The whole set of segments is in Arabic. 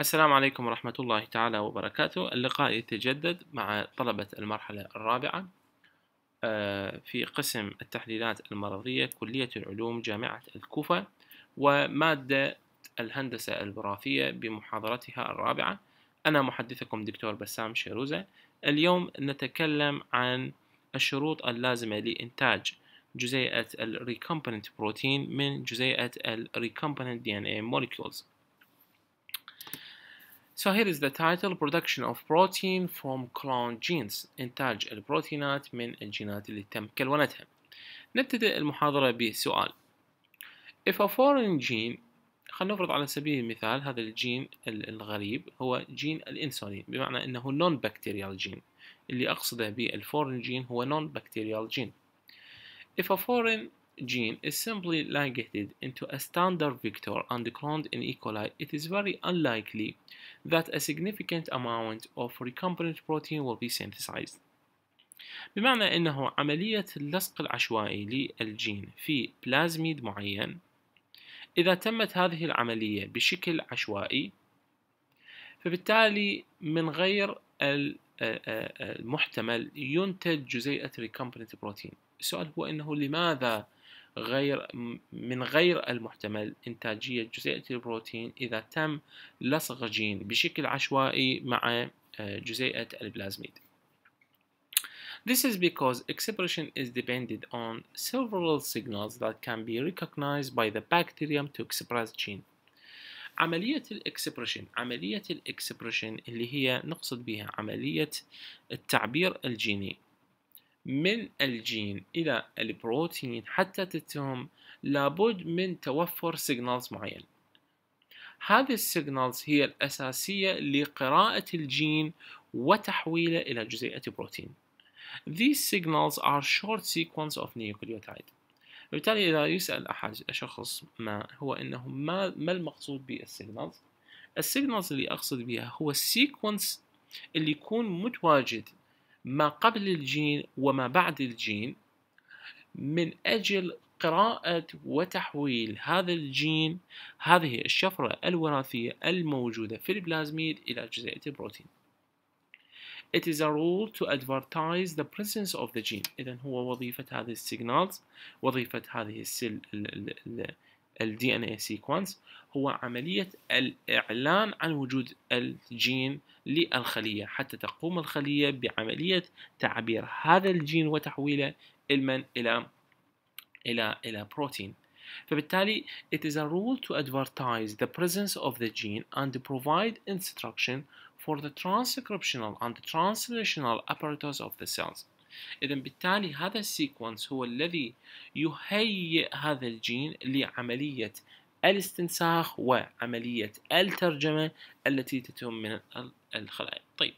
السلام عليكم ورحمة الله تعالى وبركاته اللقاء يتجدد مع طلبة المرحلة الرابعة آه، في قسم التحليلات المرضية كلية العلوم جامعة الكوفة ومادة الهندسة الوراثية بمحاضرتها الرابعة أنا محدثكم دكتور بسام شيروزة اليوم نتكلم عن الشروط اللازمة لإنتاج جزيئة الريكمبننت بروتين من جزيئة الريكمبننت دي ان اي موليكيولز So here is the title Production of Protein from Clone Genes إنتاج البروتينات من الجينات اللي تم كلونتها نبتدئ المحاضرة بسؤال If a foreign gene خلينا نفرض على سبيل المثال هذا الجين الغريب هو جين الانسولين بمعنى انه نون بكتيريال جين اللي اقصده بالفورن جين هو نون بكتيريال جين if a foreign gene is simply ligated into a standard vector and cloned in E. coli, it is very unlikely that a significant amount of recombinant protein will be synthesized. بمعنى أنه عملية اللصق العشوائي للجين في بلازميد معين إذا تمت هذه العملية بشكل عشوائي فبالتالي من غير المحتمل ينتج جزيئة ريكمبرنت بروتين السؤال هو أنه لماذا غير من غير المحتمل إنتاجية جزيئة البروتين إذا تم لصق جين بشكل عشوائي مع آه، جزيئة البلازميد. This is because expression is dependent on several signals that can be recognized by the bacterium to express gene. عملية الاكسبريشن عملية الاكسبريشن اللي هي نقصد بها عملية التعبير الجيني من الجين إلى البروتين حتى تتم لابد من توفر سيجنالز معين هذه السيجنالز هي الأساسية لقراءة الجين وتحويله إلى جزيئة بروتين These signals are short sequence of nucleotide بالتالي إذا يسأل أحد شخص ما هو أنه ما, ما المقصود بالسيجنالز السيجنالز اللي أقصد بها هو السيكونس اللي يكون متواجد ما قبل الجين وما بعد الجين من أجل قراءة وتحويل هذا الجين هذه الشفرة الوراثية الموجودة في البلازميد إلى جزيئة البروتين. It is a rule to advertise the presence of the gene. إذا هو وظيفة هذه السيجنالز وظيفة هذه السل الدي ان اي سيكونس هو عملية الإعلان عن وجود الجين للخلية حتى تقوم الخلية بعملية تعبير هذا الجين وتحويله إلى إلى إلى إلى بروتين فبالتالي it is a rule to advertise the presence of the gene and provide instruction for the transcriptional and translational apparatus of the cells إذا بالتالي هذا السيكونس هو الذي يهيئ هذا الجين لعملية الاستنساخ وعملية الترجمة التي تتم من الخلايا طيب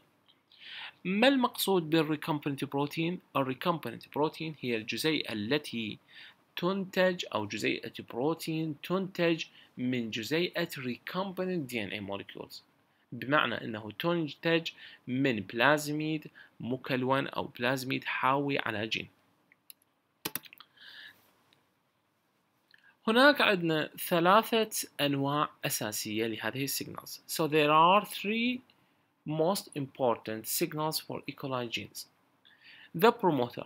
ما المقصود بالريكمبنت بروتين؟ الريكمبنت بروتين هي الجزيئة التي تنتج أو جزيئة بروتين تنتج من جزيئة ان DNA molecules بمعنى أنه تنتج من بلازميد مكلون أو بلازميد حاوي على جين هناك عندنا ثلاثة أنواع أساسية لهذه السيجنالز. So there are three most important signals for E. coli genes. The promoter.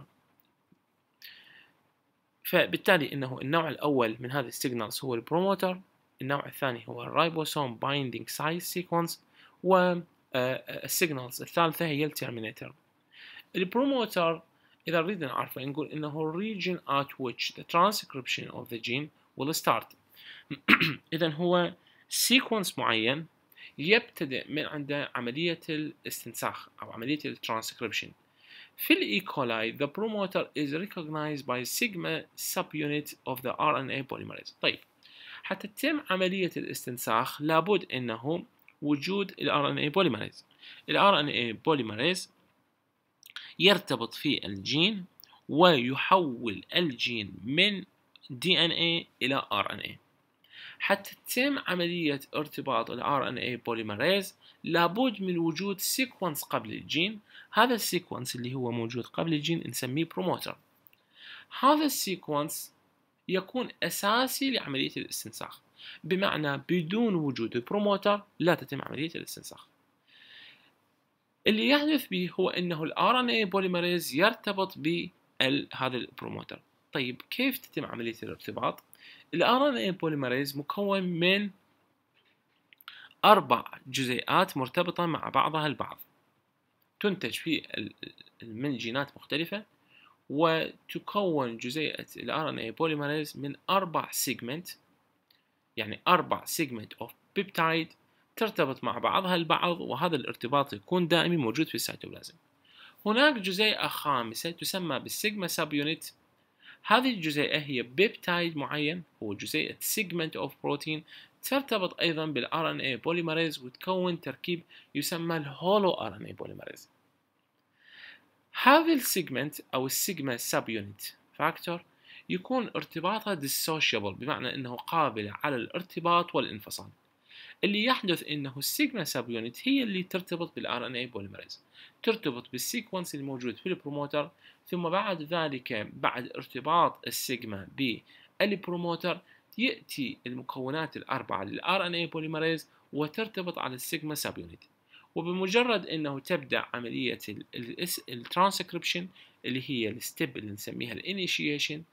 فبالتالي انه النوع الاول من هذه السيجنالز هو البروموتر النوع الثاني هو الريبوسوم بايندينج size سيكونس والسيجنالز آه، آه، الثالثة هي الترمينيتر البروموتر إذا نريد نعرفه نقول إنه الريجن at which the transcription of the gene will start إذا هو سيكونس معين يبتدئ من عنده عملية الاستنساخ أو عملية الترانسكريبشن في الايكولاي e. the promoter is recognized by sigma subunit of the RNA polymerase طيب حتى تتم عملية الاستنساخ لابد أنه وجود ال RNA polymerase ال RNA polymerase يرتبط في الجين ويحول الجين من DNA إلى RNA حتى تتم عملية ارتباط ال RNA polymerase لابد من وجود سيكونس قبل الجين هذا السيكونس اللي هو موجود قبل الجين نسميه بروموتر هذا السيكونس يكون أساسي لعملية الاستنساخ بمعنى بدون وجود البروموتر لا تتم عملية الاستنساخ اللي يحدث به هو انه ال RNA بوليمريز يرتبط بهذا البروموتر طيب كيف تتم عملية الارتباط؟ ال RNA بوليمريز مكون من أربع جزيئات مرتبطة مع بعضها البعض تنتج في من جينات مختلفة وتكون جزيئة ال RNA بوليمريز من أربع سيجمنت يعني أربع سيجمنت أوف بيبتايد ترتبط مع بعضها البعض وهذا الارتباط يكون دائمي موجود في السيتوبلازم هناك جزيئة خامسة تسمى بالسيجما سب يونت هذه الجزيئة هي بيبتايد معين هو جزيئة سيجمنت أوف بروتين ترتبط أيضا بالار ان اي بوليماريز وتكون تركيب يسمى الهولو ار ان اي بوليماريز هذه السيجمنت أو السيجما سب يونت فاكتور يكون ارتباطها ديسوشيبل بمعنى أنه قابل على الارتباط والانفصال اللي يحدث أنه السيجما ساب يونت هي اللي ترتبط بالآر ان اي بوليمريز ترتبط بالسيكونس الموجود في البروموتر ثم بعد ذلك بعد ارتباط السيجما بالبروموتر يأتي المكونات الأربعة للآر ان اي بوليمريز وترتبط على السيجما ساب يونت وبمجرد انه تبدا عمليه الترانسكريبشن اللي هي الستيب اللي نسميها الانيشيشن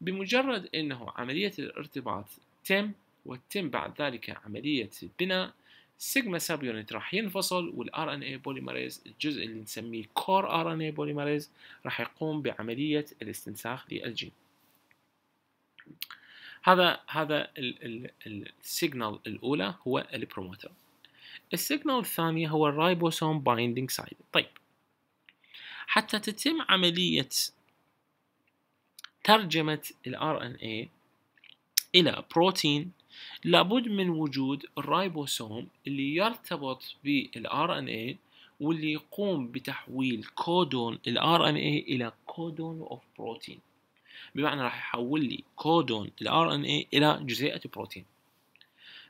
بمجرد أنه عملية الارتباط تم وتم بعد ذلك عملية بناء سيجما سب يونت راح ينفصل والار ان اي بوليمريز الجزء اللي نسميه كور ار ان اي بوليمريز راح يقوم بعملية الاستنساخ للجين هذا هذا السيجنال الاولى هو البروموتر السيجنال الثاني هو الرايبوسوم بايندينج سايت طيب حتى تتم عملية ترجمة ال RNA إلى بروتين لابد من وجود الرايبوسوم اللي يرتبط بال RNA واللي يقوم بتحويل كودون ال RNA إلى كودون أوف بروتين بمعنى راح يحول لي كودون ال RNA إلى جزيئة بروتين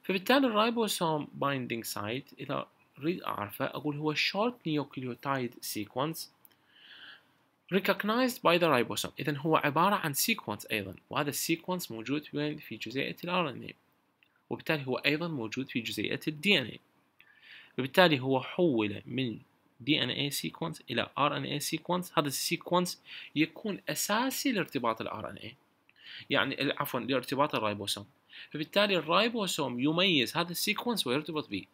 فبالتالي الرايبوسوم بايندينج سايت إذا أريد أعرفه أقول هو شورت نيوكليوتايد سيكونس recognized by the ribosome إذا هو عبارة عن sequence أيضا وهذا sequence موجود في جزيئة ال RNA وبالتالي هو أيضا موجود في جزيئة ال DNA وبالتالي هو حول من DNA sequence إلى RNA sequence هذا sequence يكون أساسي لارتباط ال RNA يعني عفوا لارتباط الرايبوسوم فبالتالي الرايبوسوم يميز هذا السيكونس ويرتبط به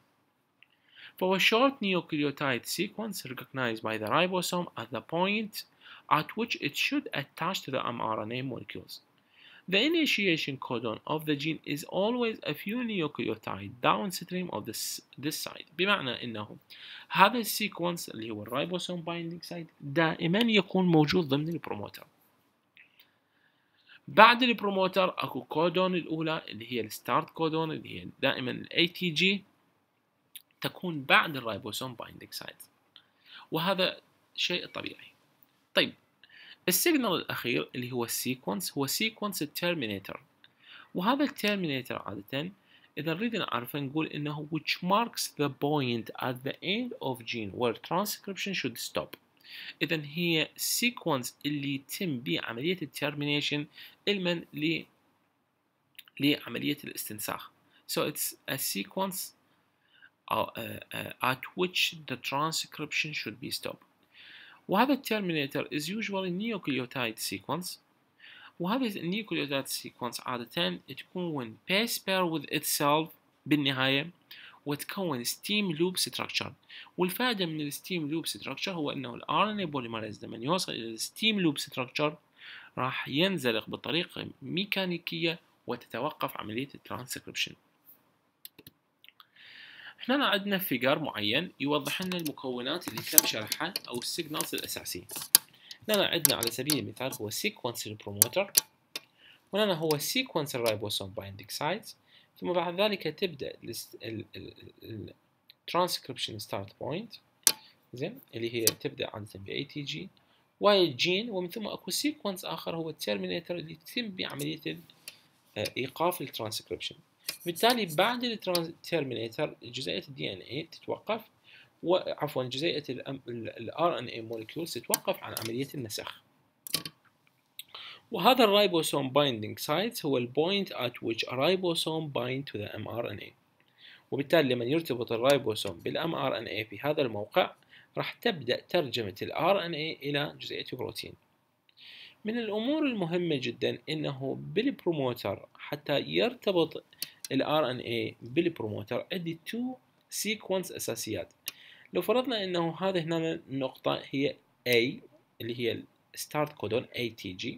فهو short nucleotide sequence recognized by the ribosome at the point at which it should attach to the mRNA molecules. The initiation codon of the gene is always a few nucleotides downstream of this, this site بمعنى انه هذا السيكونس اللي هو الريبوسوم بايندينج سايت دائما يكون موجود ضمن البروموتر بعد البروموتر اكو كودون الاولى اللي هي الستارت كودون اللي هي دائما الاي تي جي تكون بعد الريبوسوم بايندينج site. وهذا شيء طبيعي طيب السيجنال الأخير اللي هو السيكونس هو سيكونس التيرمينيتر وهذا التيرمينيتر عادة إذا نريد نعرفه نقول إنه which marks the point at the end of gene where transcription should stop إذا هي سيكونس اللي يتم به عملية الترمينيشن علما ل لعملية الاستنساخ so it's a sequence uh, uh, at which the transcription should be stopped وهذا الترمينيتر is usually nucleotide sequence وهذا النيوكليوتايد sequence عادة تكون base pair with itself بالنهاية وتكون steam loop structure والفائدة من الستيم لوب structure هو أنه ال RNA polymerase لما يوصل إلى الستيم لوب structure راح ينزلق بطريقة ميكانيكية وتتوقف عملية الترانسكريبشن احنا عندنا فيجر معين يوضح لنا المكونات اللي تم شرحها او السيجنالز الاساسيه هنا عندنا على سبيل المثال هو سيكونس البروموتر وهنا هو سيكونس الريبوسوم بايندينج سايت ثم بعد ذلك تبدا الترانسكريبشن ستارت بوينت زين اللي هي تبدا عاده ب اي تي جي واي جين ومن ثم اكو سيكونس اخر هو الترمينيتر اللي تتم بعمليه آه، ايقاف الترانسكريبشن بالتالي بعد الترمينيتر جزيئه الدي ان اي تتوقف وعفوا جزيئه الار ان اي مولكيولز تتوقف عن عمليه النسخ وهذا الرايبوسوم بايندينج سايت هو البوينت at which تو ذا ام ار ان mRNA وبالتالي لما يرتبط الرايبوسوم بالام ار ان اي في هذا الموقع راح تبدا ترجمه الار ان اي الى جزيئه بروتين من الامور المهمه جدا انه بالبروموتر حتى يرتبط الار ان اي بالبروموتر عندي تو سيكونس اساسيات لو فرضنا انه هذا هنا النقطه هي A اللي هي الستارت كودون ATG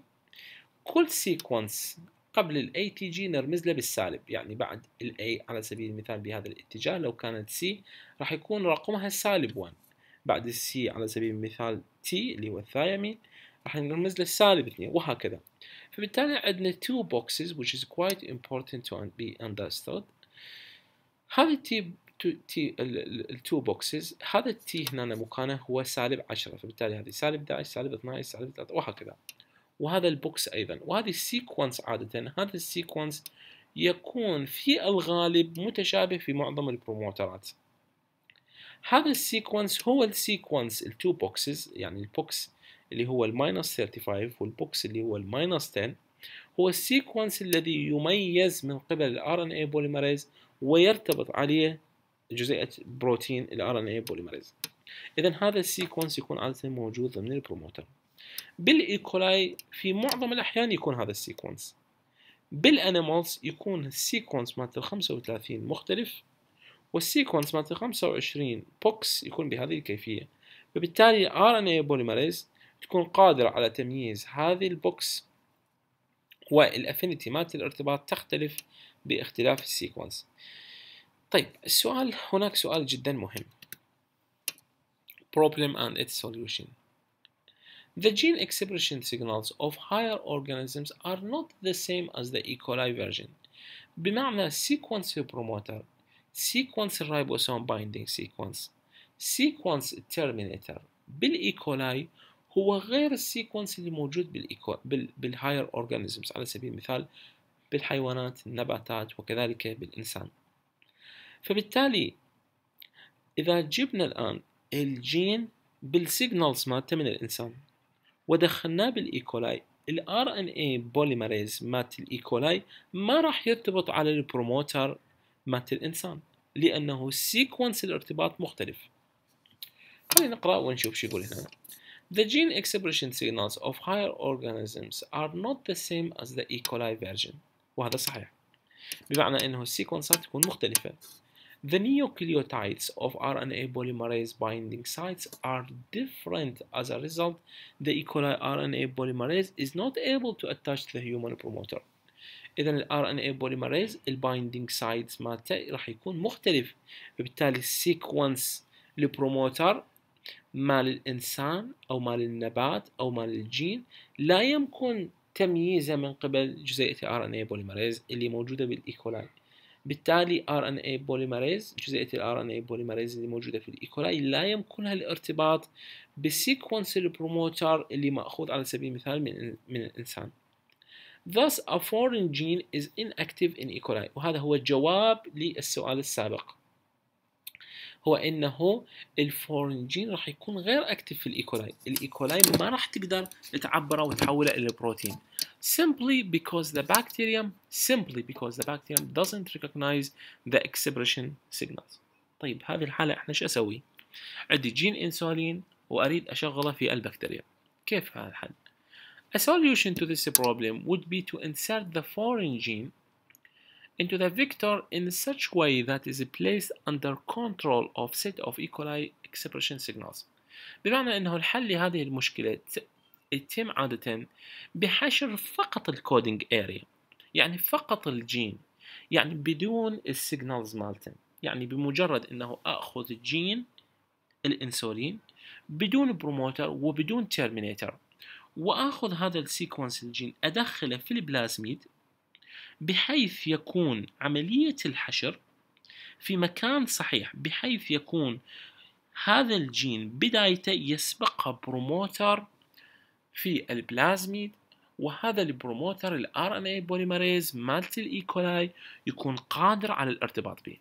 كل سيكونس قبل ال ATG نرمز له بالسالب يعني بعد ال A على سبيل المثال بهذا الاتجاه لو كانت C راح يكون رقمها سالب 1 بعد C على سبيل المثال T اللي هو الثايمين راح نرمز له سالب 2 وهكذا فبالتالي عندنا two boxes which is quite important to be understood هذه ال تي التو بوكسز هذا التي هنا مكانه هو سالب 10 فبالتالي هذه سالب 11 سالب 12 سالب 3 وهكذا وهذا البوكس ايضا وهذه السيكونس عاده هذا السيكونس يكون في الغالب متشابه في معظم البروموترات هذا السيكونس هو السيكونس التو بوكسز يعني البوكس اللي هو الماينس 35 والبوكس اللي هو الماينس 10 هو السيكونس الذي يميز من قبل الار ان اي ويرتبط عليه جزيئه بروتين الار ان اي اذا هذا السيكونس يكون عاده موجود ضمن البروموتر بالايكولاي في معظم الاحيان يكون هذا السيكونس بالانيمالز يكون السيكونس مالت ال 35 مختلف والسيكونس مالت ال 25 بوكس يكون بهذه الكيفيه فبالتالي ار ان اي تكون قادرة على تمييز هذه البوكس والافينيتي مالت الارتباط تختلف باختلاف السيكونس طيب السؤال هناك سؤال جدا مهم problem and its solution The gene expression signals of higher organisms are not the same as the E. coli version بمعنى sequence promoter sequence ribosome binding sequence sequence terminator بالإيكولاي هو غير السيكونس اللي موجود بالإيكو بالهاير اورجانيزمز على سبيل المثال بالحيوانات النباتات وكذلك بالإنسان فبالتالي إذا جبنا الآن الجين بالسيجنالز مالته من الإنسان ودخلناه بالإيكولاي الار ان اي بوليمريز مات الايكولاي ما راح يرتبط على البروموتر مات الانسان لانه سيكونس الارتباط مختلف خلينا نقرا ونشوف شو يقول هنا The gene expression signals of higher organisms are not the same as the E. coli version وهذا صحيح بمعنى انه السيكونسات تكون مختلفة The nucleotides of RNA polymerase binding sites are different. As a result, the E. coli RNA polymerase is not able to attach to the human promoter. إذا ال RNA polymerase ال binding sites مالته راح يكون مختلف، بالتالي السيكونس للبروموتر مال الإنسان أو مال النبات أو مال الجين لا يمكن تمييزه من قبل جزيئة ار ان اي بوليمريز اللي موجودة بالإيكولاي بالتالي ار ان اي بوليمريز جزيئة الار ان اي بوليمريز اللي موجودة في الإيكولاي لا يمكنها الارتباط بسيكونس البروموتر اللي مأخوذ على سبيل المثال من, من الإنسان Thus a foreign gene is inactive in E. coli وهذا هو الجواب للسؤال السابق هو انه الفورنجين راح يكون غير اكتف في الايكولاي الايكولاي ما راح تقدر تعبره وتحوله الى بروتين simply because the bacterium simply because the bacterium doesn't recognize the expression signals طيب هذه الحالة احنا شو اسوي عندي جين انسولين واريد اشغله في البكتيريا كيف هذا الحل A solution to this problem would be to insert the foreign gene into the vector in such way that is placed under control of set of E. coli expression signals بمعنى انه الحل لهذه المشكلة يتم عادة بحشر فقط الكودينج اريا يعني فقط الجين يعني بدون السيجنالز مالتن يعني بمجرد انه اخذ الجين الانسولين بدون بروموتر وبدون تيرمينيتر واخذ هذا السيكونس الجين ادخله في البلازميد بحيث يكون عملية الحشر في مكان صحيح بحيث يكون هذا الجين بدايته يسبقها بروموتر في البلازميد وهذا البروموتر الار ان اي بوليمريز مالت الايكولاي e يكون قادر على الارتباط به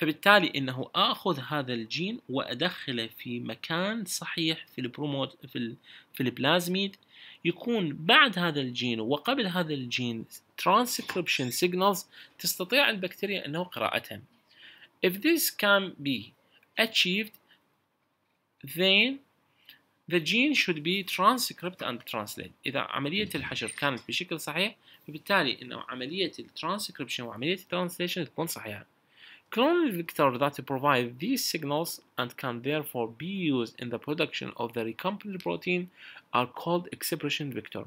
فبالتالي انه اخذ هذا الجين وادخله في مكان صحيح في البرومود في في البلازميد يكون بعد هذا الجين وقبل هذا الجين ترانسكريبشن signals تستطيع البكتيريا انه قراءتها. If this can be achieved then the gene should be transcribed and translated. إذا عملية الحشر كانت بشكل صحيح فبالتالي انه عملية الترانسكريبشن وعملية الترانسليشن تكون صحيحة. Clonal vectors that provide these signals and can therefore be used in the production of the recombinant protein are called expression vector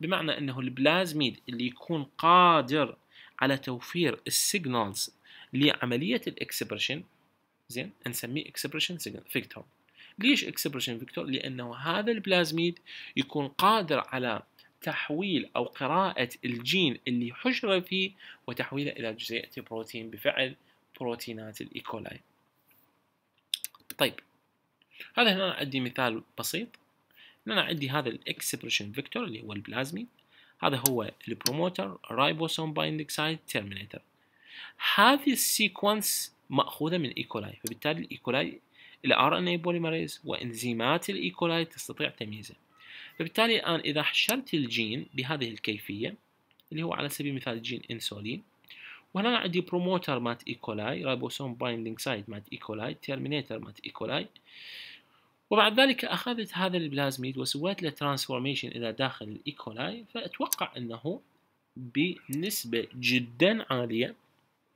بمعنى انه البلازميد اللي يكون قادر على توفير السيجنالز لعملية الاكسبرشن زين نسميه اكسبرشن فيكتور ليش اكسبرشن فيكتور لانه هذا البلازميد يكون قادر على تحويل او قراءة الجين اللي حشر فيه وتحويله الى جزيئة بروتين بفعل بروتينات الإيكولاي طيب هذا هنا عندي مثال بسيط هنا عندي هذا الاكسبريشن فيكتور اللي هو البلازمي هذا هو البروموتر رايبوسوم بايندينج سايت ترمينيتر هذه السيكونس ماخوذه من ايكولاي فبالتالي الايكولاي الار ان اي بوليمريز وانزيمات الايكولاي تستطيع تمييزه فبالتالي الان اذا حشرت الجين بهذه الكيفيه اللي هو على سبيل المثال جين انسولين وهنا عندي بروموتر مات ايكولاي رايبوسوم بايندينج سايت مات ايكولاي تيرمينيتر مات ايكولاي وبعد ذلك اخذت هذا البلازميد وسويت له ترانسفورميشن الى داخل الايكولاي فاتوقع انه بنسبه جدا عاليه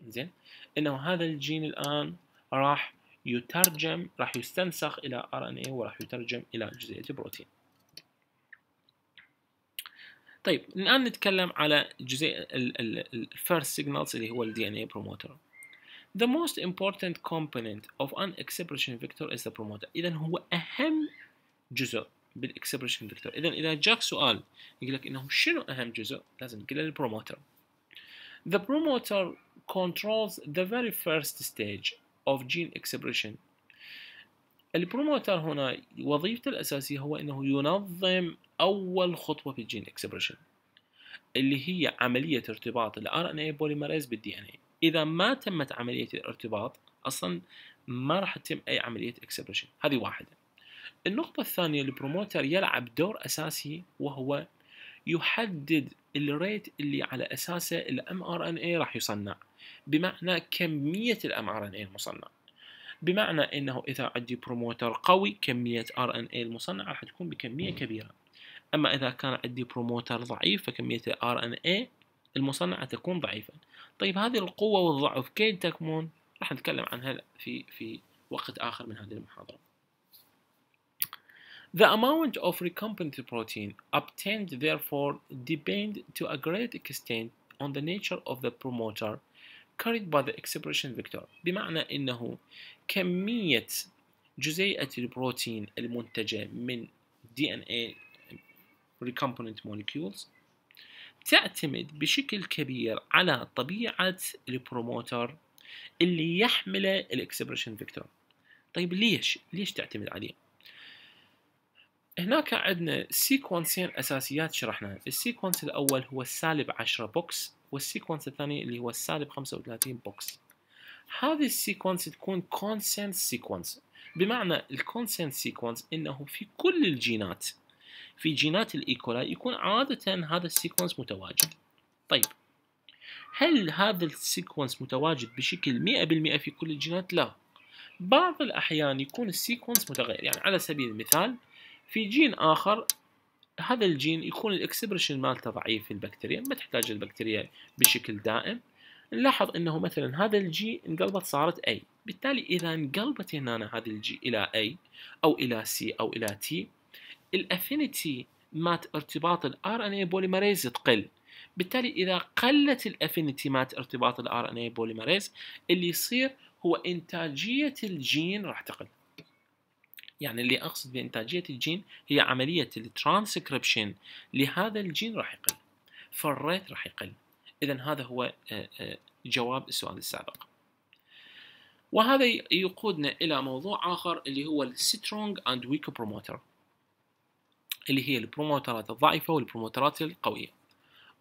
زين انه هذا الجين الان راح يترجم راح يستنسخ الى ار ان اي وراح يترجم الى جزيئه بروتين طيب الان نتكلم على جزيء الفيرست سيجنالز اللي هو الدي ان اي بروموتر The most important component of an expression vector is the promoter. إذا هو أهم جزء بالاكسبريشن فيكتور. إذا إذا جاك سؤال يقول لك إنه شنو أهم جزء؟ لازم تقول له البروموتر. The promoter controls the very first stage of gene expression. البروموتر هنا وظيفته الأساسية هو إنه ينظم أول خطوة في الجين اكسبريشن اللي هي عملية ارتباط اي RNA polymerase ان DNA إذا ما تمت عملية الارتباط أصلا ما راح تتم أي عملية اكسبريشن هذه واحدة النقطة الثانية البروموتر يلعب دور أساسي وهو يحدد الريت اللي على أساسه الام ار ان اي راح يصنع بمعنى كمية الام ار ان اي المصنع بمعنى انه اذا عندي بروموتر قوي كمية ار ان اي المصنعة راح تكون بكمية كبيرة أما إذا كان عندي بروموتر ضعيف فكمية ان RNA المصنعة تكون ضعيفة طيب هذه القوة والضعف كيف تكمن؟ راح نتكلم عنها في في وقت آخر من هذه المحاضرة The amount of recombinant protein obtained therefore depend to a great extent on the nature of the promoter carried by the expression vector بمعنى أنه كمية جزيئة البروتين المنتجة من DNA recombinant molecules تعتمد بشكل كبير على طبيعة البروموتر اللي يحمله الاكسبريشن فيكتور طيب ليش ليش تعتمد عليه هناك عندنا سيكونسين اساسيات شرحناها السيكونس الاول هو السالب 10 بوكس والسيكونس الثاني اللي هو السالب 35 بوكس هذه السيكونس تكون كونسنت سيكونس بمعنى الكونسنت سيكونس انه في كل الجينات في جينات الإيكولا يكون عادة هذا السيكونس متواجد طيب هل هذا السيكونس متواجد بشكل 100% في كل الجينات؟ لا بعض الأحيان يكون السيكونس متغير يعني على سبيل المثال في جين آخر هذا الجين يكون الاكسبرشن مالته ضعيف في البكتيريا ما تحتاج البكتيريا بشكل دائم نلاحظ انه مثلا هذا الجي انقلبت صارت اي بالتالي اذا انقلبت هنا هذا الجي الى اي او الى سي او الى تي الافينيتي مات ارتباط الار ان اي بوليمريز تقل بالتالي اذا قلت الافينيتي مات ارتباط الار ان اي بوليمريز اللي يصير هو انتاجيه الجين راح تقل يعني اللي اقصد بانتاجيه الجين هي عمليه الترانسكريبشن لهذا الجين راح يقل فالريت راح يقل اذا هذا هو آه، آه، جواب السؤال السابق وهذا يقودنا الى موضوع اخر اللي هو السترونج اند ويك بروموتر اللي هي البروموترات الضعيفة والبروموترات القوية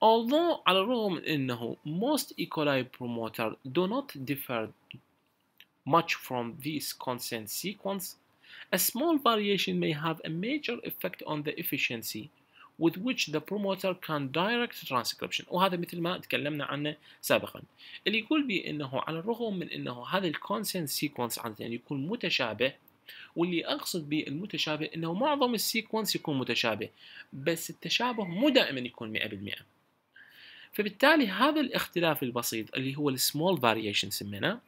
although على الرغم أنه most E. coli promoter do not differ much from this constant sequence a small variation may have a major effect on the efficiency with which the promoter can direct transcription وهذا مثل ما تكلمنا عنه سابقا اللي يقول بي انه على الرغم من انه هذا الكونسنت سيكونس عاده يكون متشابه واللي اقصد به المتشابه انه معظم السيكونس يكون متشابه بس التشابه مو دائما يكون 100% فبالتالي هذا الاختلاف البسيط اللي هو السمول فاريشن سميناه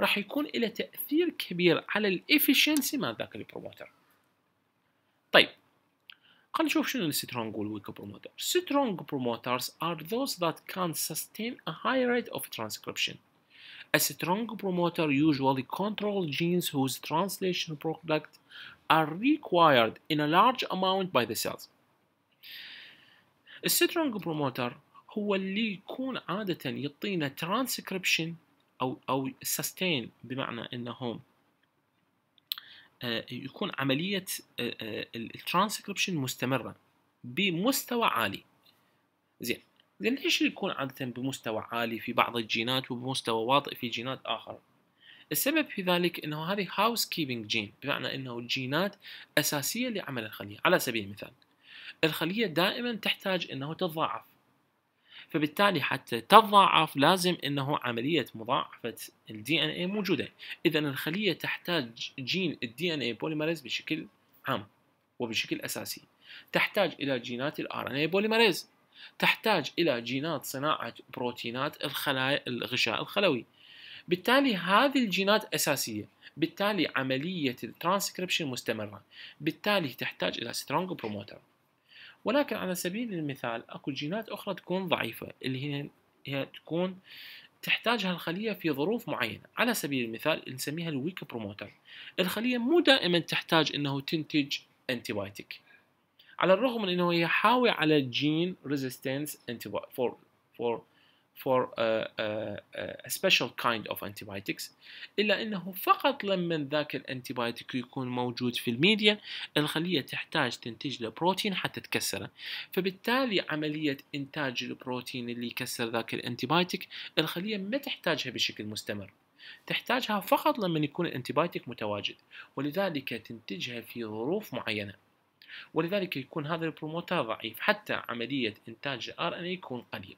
راح يكون له تاثير كبير على الافشنسي مال ذاك البروموتر طيب خلينا نشوف شنو السترونج والويك بروموتر سترونج بروموترز are those that can sustain a high rate of transcription A strong promoter usually controls genes whose translation products are required in a large amount by the cells. السترونج بروموتر هو اللي يكون عادة يعطينا ترانسكريبشن أو أو سستين بمعنى إنه آه، يكون عملية آه، آه، الترانسكريبشن مستمرة بمستوى عالي زين زين ليش يكون عادة بمستوى عالي في بعض الجينات وبمستوى واطئ في جينات آخر؟ السبب في ذلك انه هذه هاوس كيبنج جين بمعنى انه الجينات اساسيه لعمل الخليه على سبيل المثال الخليه دائما تحتاج انه تتضاعف فبالتالي حتى تتضاعف لازم انه عمليه مضاعفه الدي ان اي موجوده اذا الخليه تحتاج جين الدي ان اي بوليمريز بشكل عام وبشكل اساسي تحتاج الى جينات الار ان اي بوليمريز تحتاج إلى جينات صناعة بروتينات الخلايا الغشاء الخلوي بالتالي هذه الجينات أساسية بالتالي عملية الترانسكريبشن مستمرة بالتالي تحتاج إلى سترونج بروموتر ولكن على سبيل المثال اكو جينات اخرى تكون ضعيفه اللي هي هي تكون تحتاجها الخليه في ظروف معينه، على سبيل المثال نسميها الويك بروموتر. الخليه مو دائما تحتاج انه تنتج انتيبايتك. على الرغم من انه يحاوي على جين ريزيستنس uh, uh, uh, antibiotics فور فور فور ا سبيشال كايند اوف انتيبايتكس الا انه فقط لما ذاك الانتيبايوتيك يكون موجود في الميديا الخليه تحتاج تنتج له بروتين حتى تكسره فبالتالي عمليه انتاج البروتين اللي يكسر ذاك الانتيبايوتيك الخليه ما تحتاجها بشكل مستمر تحتاجها فقط لما يكون الانتيبايوتيك متواجد ولذلك تنتجها في ظروف معينه ولذلك يكون هذا البروموتر ضعيف حتى عملية إنتاج الآر إن إيه يكون قليل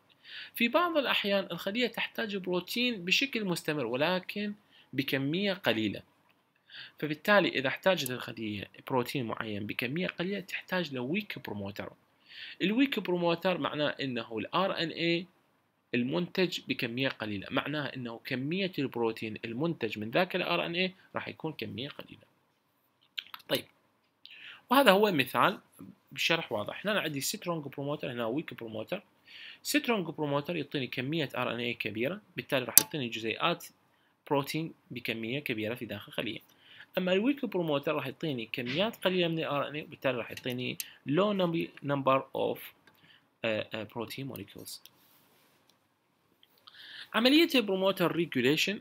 في بعض الأحيان الخلية تحتاج بروتين بشكل مستمر ولكن بكمية قليلة فبالتالي إذا احتاجت الخلية بروتين معين بكمية قليلة تحتاج لويك بروموتر الويك بروموتر معناه أنه الـ RNA إيه المنتج بكمية قليلة معناه أنه كمية البروتين المنتج من ذاك الـ RNA إيه راح يكون كمية قليلة طيب وهذا هو مثال بشرح واضح هنا انا عندي سترونج بروموتر هنا ويك بروموتر سترونج بروموتر يعطيني كميه ار ان اي كبيره بالتالي راح يعطيني جزيئات بروتين بكميه كبيره في داخل خليه اما الويك بروموتر راح يعطيني كميات قليله من الار ان اي وبالتالي راح يعطيني لو نمبر اوف بروتين موليكولز عمليه البروموتر ريجوليشن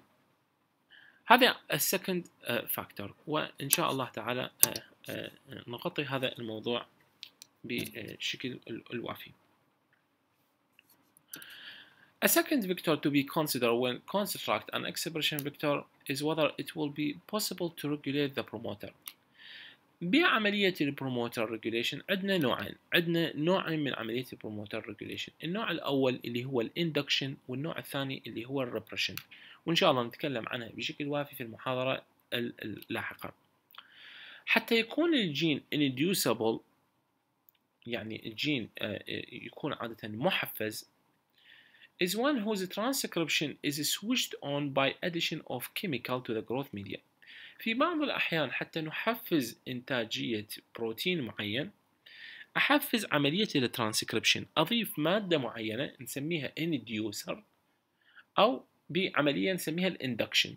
هذا السكند فاكتور آه، وان شاء الله تعالى آه، نغطي هذا الموضوع بشكل الوافي. A second vector to be considered when construct an expression vector is whether it will be possible to regulate the promoter. بعملية البروموتر ريجوليشن عندنا نوعين عندنا نوعين من عملية البروموتر ريجوليشن النوع الأول اللي هو الاندكشن والنوع الثاني اللي هو الريبريشن وإن شاء الله نتكلم عنها بشكل وافي في المحاضرة اللاحقة حتى يكون الجين inducible يعني الجين آه، آه، يكون عادة محفز is one whose transcription is switched on by addition of chemical to the growth media في بعض الأحيان حتى نحفز إنتاجية بروتين معين أحفز عملية الترانسكريبشن أضيف مادة معينة نسميها inducer أو بعملية نسميها الاندكشن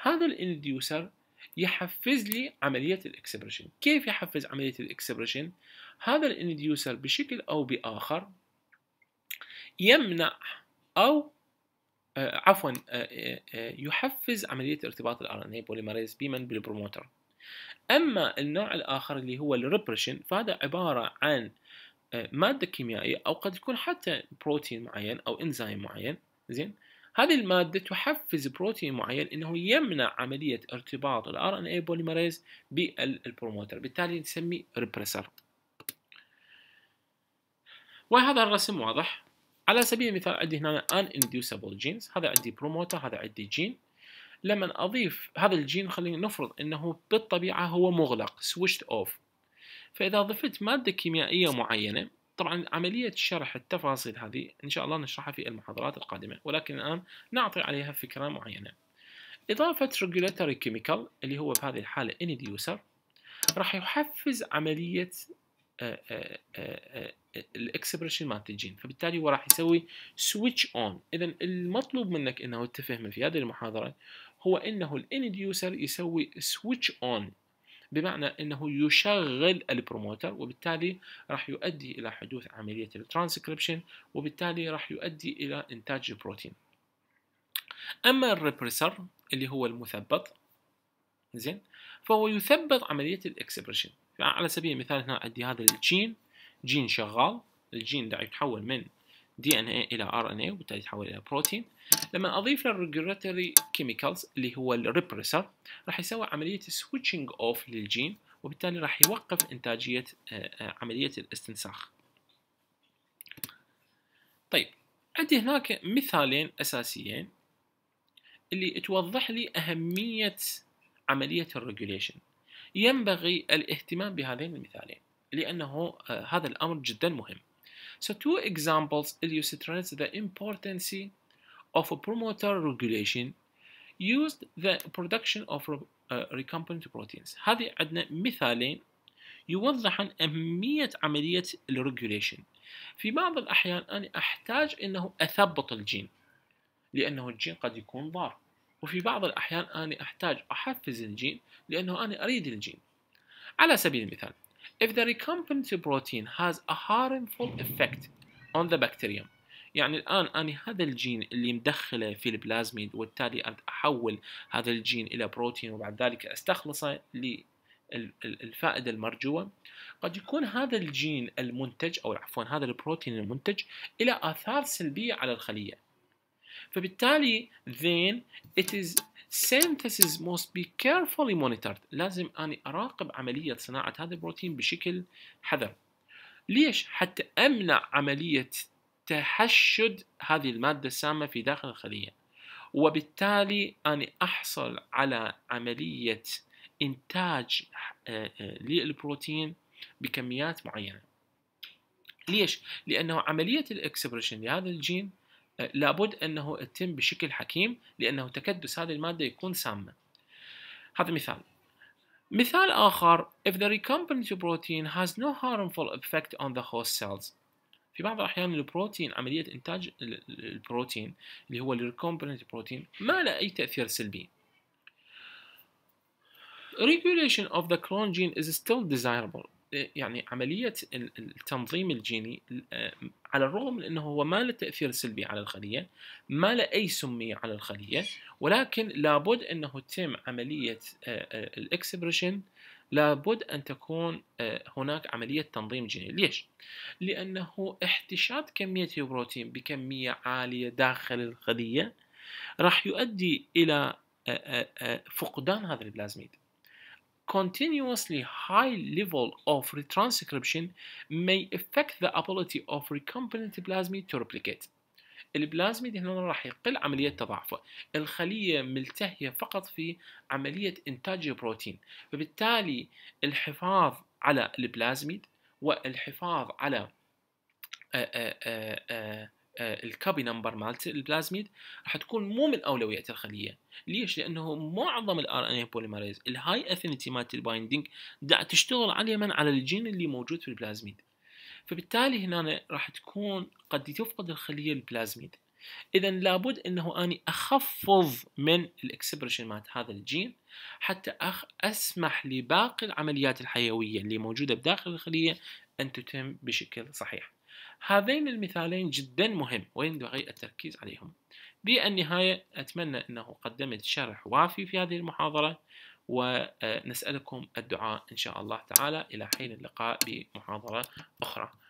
هذا الانديوسر يحفز لي عملية الإكسبريشن كيف يحفز عملية الإكسبريشن؟ هذا الإنديوسر بشكل أو بآخر يمنع أو آه، عفوا آه، آه، يحفز عملية ارتباط الـ ان اي بوليمريز بمن بالبروموتر أما النوع الآخر اللي هو الريبريشن فهذا عبارة عن مادة كيميائية أو قد يكون حتى بروتين معين أو إنزيم معين زين هذه المادة تحفز بروتين معين أنه يمنع عملية ارتباط الـ RNA إيه بوليمريز بالبروموتر بالتالي نسميه ريبريسر وهذا الرسم واضح على سبيل المثال عندي هنا ان inducible genes هذا عندي بروموتر هذا عندي جين لما اضيف هذا الجين خلينا نفرض انه بالطبيعه هو مغلق سويتش اوف فاذا ضفت ماده كيميائيه معينه طبعا عملية شرح التفاصيل هذه إن شاء الله نشرحها في المحاضرات القادمة ولكن الآن نعطي عليها فكرة معينة إضافة regulatory chemical اللي هو في هذه الحالة inducer راح يحفز عملية آه، آه، آه، الاكسبريشن مالت الجين فبالتالي هو راح يسوي سويتش اون اذا المطلوب منك انه تفهمه في هذه المحاضره هو انه الانيديوسر يسوي سويتش اون بمعنى انه يشغل البروموتر وبالتالي راح يؤدي الى حدوث عمليه الترانسكريبشن وبالتالي راح يؤدي الى انتاج البروتين اما الريبريسر اللي هو المثبط زين فهو يثبط عمليه الاكسبريشن على سبيل المثال هنا عندي هذا الجين جين شغال الجين ده يتحول من دي ان اي الى ار ان اي وبالتالي يتحول الى بروتين لما اضيف له الريجولاتوري كيميكالز اللي هو الريبريسر راح يسوي عمليه سويتشنج اوف للجين وبالتالي راح يوقف انتاجيه آه، عمليه الاستنساخ طيب عندي هناك مثالين اساسيين اللي توضح لي اهميه عمليه الريجوليشن ينبغي الاهتمام بهذين المثالين لانه آه، هذا الامر جدا مهم So two examples illustrate the importance of a promoter regulation used the production of uh, recombinant proteins هذه عندنا مثالين يوضحن أهمية عملية الريجوليشن في بعض الأحيان أنا أحتاج أنه أثبط الجين لأنه الجين قد يكون ضار وفي بعض الأحيان أنا أحتاج أحفز الجين لأنه أنا أريد الجين على سبيل المثال If the recombinant protein has a harmful effect on the bacterium يعني الآن أنا هذا الجين اللي مدخله في البلازميد وبالتالي أحول هذا الجين إلى بروتين وبعد ذلك أستخلصه للفائدة المرجوه قد يكون هذا الجين المنتج او عفوا هذا البروتين المنتج الى اثار سلبيه على الخليه فبالتالي then it is synthesis must be carefully monitored لازم أني أراقب عملية صناعة هذا البروتين بشكل حذر ليش؟ حتى أمنع عملية تحشد هذه المادة السامة في داخل الخلية وبالتالي أنا أحصل على عملية إنتاج آه، آه، للبروتين بكميات معينة ليش؟ لأنه عملية الإكسبريشن لهذا الجين لابد انه يتم بشكل حكيم لانه تكدس هذه الماده يكون سامه. هذا مثال. مثال اخر if the recombinant protein has no harmful effect on the host cells. في بعض الاحيان البروتين عمليه انتاج البروتين اللي هو الريكومبيننت بروتين ما له اي تاثير سلبي. Regulation of the clone gene is still desirable يعني عملية التنظيم الجيني آه، على الرغم من أنه هو ما له تأثير سلبي على الخلية ما له أي سمية على الخلية ولكن لابد أنه تتم عملية آه، آه، الإكسبريشن لابد أن تكون هناك عملية تنظيم جيني ليش؟ لأنه احتشاد كمية البروتين بكمية عالية داخل الخلية راح يؤدي إلى فقدان هذا البلازميد continuously high level of retranscription may affect the ability of recombinant plasmid to replicate. البلازميد هنا راح يقل عملية تضاعفه الخلية ملتهية فقط في عملية إنتاج بروتين فبالتالي الحفاظ على البلازميد والحفاظ على آآ آه، آآ آه، آآ آه، آه، الكابي نمبر مالت البلازميد راح تكون مو من اولويات الخليه ليش لانه معظم الار ان اي بوليمريز الهاي افينيتي مالت البايندينج دا تشتغل على من على الجين اللي موجود في البلازميد فبالتالي هنا راح تكون قد تفقد الخليه البلازميد اذا لابد انه اني اخفض من الاكسبريشن مالت هذا الجين حتى أخ اسمح لباقي العمليات الحيويه اللي موجوده بداخل الخليه ان تتم بشكل صحيح هذين المثالين جدا مهم وينبغي التركيز عليهم بالنهاية أتمنى أنه قدمت شرح وافي في هذه المحاضرة ونسألكم الدعاء إن شاء الله تعالى إلى حين اللقاء بمحاضرة أخرى